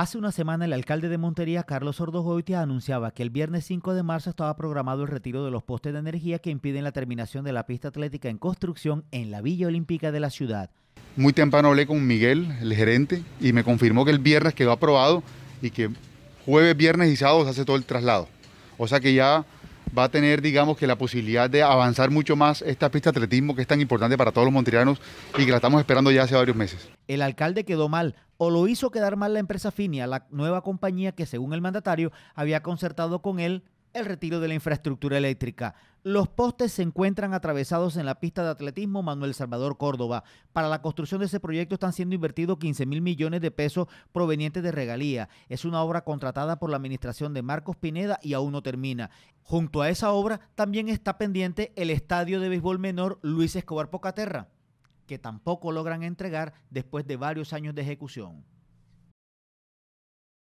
Hace una semana el alcalde de Montería, Carlos Ordojoitia, anunciaba que el viernes 5 de marzo estaba programado el retiro de los postes de energía que impiden la terminación de la pista atlética en construcción en la Villa Olímpica de la ciudad. Muy temprano hablé con Miguel, el gerente, y me confirmó que el viernes quedó aprobado y que jueves, viernes y sábado se hace todo el traslado. O sea que ya va a tener, digamos, que la posibilidad de avanzar mucho más esta pista de atletismo que es tan importante para todos los montrianos y que la estamos esperando ya hace varios meses. El alcalde quedó mal o lo hizo quedar mal la empresa Finia, la nueva compañía que según el mandatario había concertado con él el retiro de la infraestructura eléctrica. Los postes se encuentran atravesados en la pista de atletismo Manuel Salvador Córdoba. Para la construcción de ese proyecto están siendo invertidos 15 mil millones de pesos provenientes de regalía. Es una obra contratada por la administración de Marcos Pineda y aún no termina. Junto a esa obra también está pendiente el estadio de béisbol menor Luis Escobar Pocaterra, que tampoco logran entregar después de varios años de ejecución.